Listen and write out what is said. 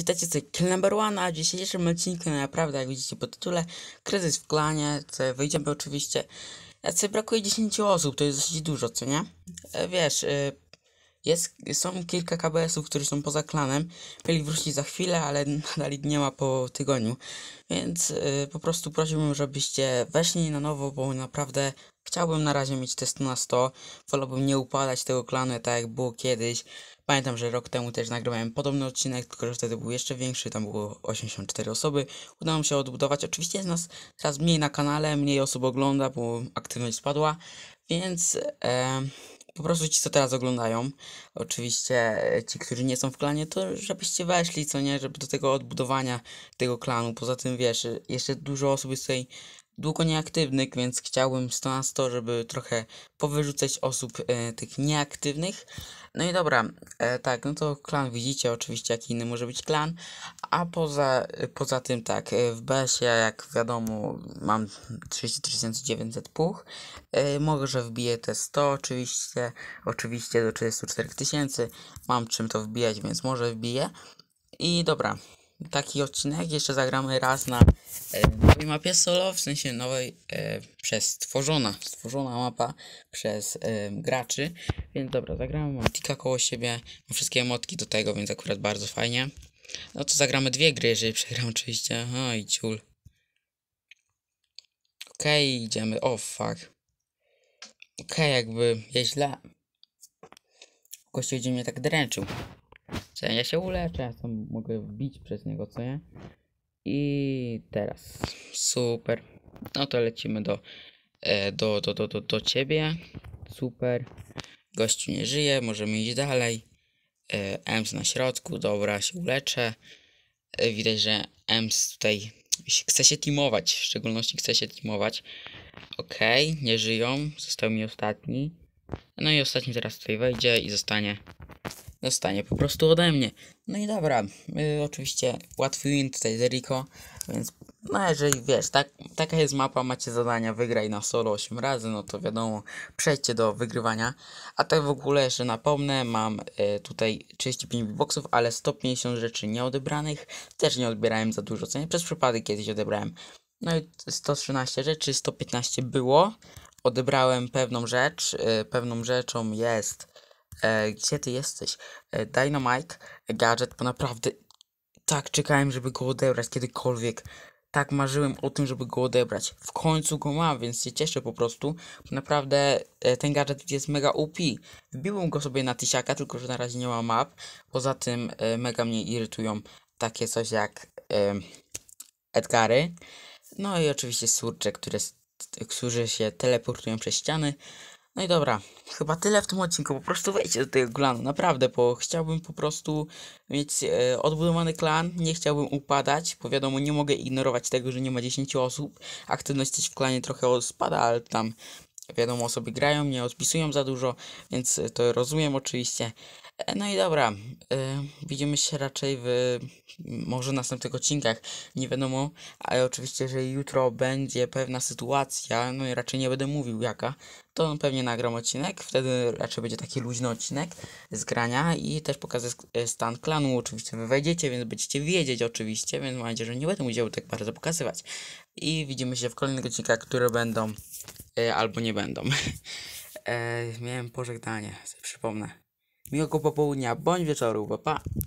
witajcie, to Kill Number One, a w dzisiejszym odcinku no naprawdę, jak widzicie po tytule, kryzys w klanie, co wyjdziemy oczywiście. sobie brakuje 10 osób, to jest dosyć dużo, co nie? E, wiesz, e, jest, są kilka KBS-ów, którzy są poza klanem, mieli wrócić za chwilę, ale nadal nie ma po tygodniu. Więc e, po prostu prosiłbym, żebyście weszli na nowo, bo naprawdę Chciałbym na razie mieć test na 100, wolałbym nie upadać tego klanu tak jak było kiedyś. Pamiętam, że rok temu też nagrywałem podobny odcinek, tylko że wtedy był jeszcze większy, tam było 84 osoby. Udało mi się odbudować, oczywiście jest nas teraz mniej na kanale, mniej osób ogląda, bo aktywność spadła, więc e, po prostu ci, co teraz oglądają, oczywiście e, ci, którzy nie są w klanie, to żebyście weszli, co nie, żeby do tego odbudowania tego klanu. Poza tym, wiesz, jeszcze dużo osób jest tutaj długo nieaktywnych, więc chciałbym 100 na 100, żeby trochę powyrzucać osób e, tych nieaktywnych. No i dobra, e, tak, no to klan widzicie oczywiście, jaki inny może być klan, a poza, e, poza tym tak, e, w BS ja jak wiadomo mam 33900 puch, e, może wbiję te 100 oczywiście, oczywiście do 34000, mam czym to wbijać, więc może wbiję. I dobra, taki odcinek. Jeszcze zagramy raz na e, nowej mapie solo, w sensie nowej e, przez stworzona, stworzona mapa przez e, graczy. Więc dobra, zagramy, mam tika koło siebie, mam wszystkie emotki do tego, więc akurat bardzo fajnie. No to zagramy dwie gry, jeżeli przegram oczywiście. Oj, no ciul. Okej, okay, idziemy. O, oh, fuck. Okej, okay, jakby, źle. Kościół będzie mnie tak dręczył. Co ja się uleczę, ja tam mogę wbić przez niego, co nie? I teraz. Super. No to lecimy do, e, do, do, do, do, do ciebie. Super. Gościu nie żyje, możemy iść dalej. E, Ems na środku, dobra, się uleczę. E, widać, że Ems tutaj chce się teamować, w szczególności chce się teamować. Okej, okay, nie żyją, został mi ostatni. No i ostatni teraz tutaj wejdzie i zostanie dostanie po prostu ode mnie. No i dobra, y, oczywiście łatwy win tutaj Eriko, więc no jeżeli wiesz, tak, taka jest mapa, macie zadania, wygraj na solo 8 razy, no to wiadomo, przejdźcie do wygrywania. A tak w ogóle jeszcze napomnę, mam y, tutaj 35 boxów, ale 150 rzeczy nieodebranych, też nie odbierałem za dużo, co nie przez przypadek kiedyś odebrałem. No i 113 rzeczy, 115 było, odebrałem pewną rzecz, y, pewną rzeczą jest E, gdzie ty jesteś? E, gadżet, bo naprawdę tak czekałem, żeby go odebrać kiedykolwiek. Tak marzyłem o tym, żeby go odebrać. W końcu go mam, więc się cieszę po prostu. Naprawdę e, ten gadżet jest mega OP. Wbiłbym go sobie na tysiaka, tylko że na razie nie ma map. Poza tym e, mega mnie irytują takie coś jak e, Edgary. No i oczywiście surcze, które, którzy się teleportują przez ściany. No i dobra, chyba tyle w tym odcinku. Po prostu wejdźcie do tego klanu, naprawdę, bo chciałbym po prostu mieć e, odbudowany klan, nie chciałbym upadać, bo wiadomo, nie mogę ignorować tego, że nie ma 10 osób. Aktywność też w klanie trochę spada, ale tam wiadomo, osoby grają, nie odpisują za dużo, więc to rozumiem oczywiście. E, no i dobra, e, widzimy się raczej w może w następnych odcinkach, nie wiadomo, ale oczywiście, że jutro będzie pewna sytuacja, no i raczej nie będę mówił jaka, to pewnie nagram odcinek, wtedy raczej będzie taki luźny odcinek z grania i też pokażę e, stan klanu, oczywiście wy wejdziecie, więc będziecie wiedzieć oczywiście, więc mam nadzieję, że nie będę musiał tak bardzo pokazywać. I widzimy się w kolejnych odcinkach, które będą e, albo nie będą. E, miałem pożegnanie, sobie przypomnę. Miłego popołudnia bądź wieczoru, pa pa!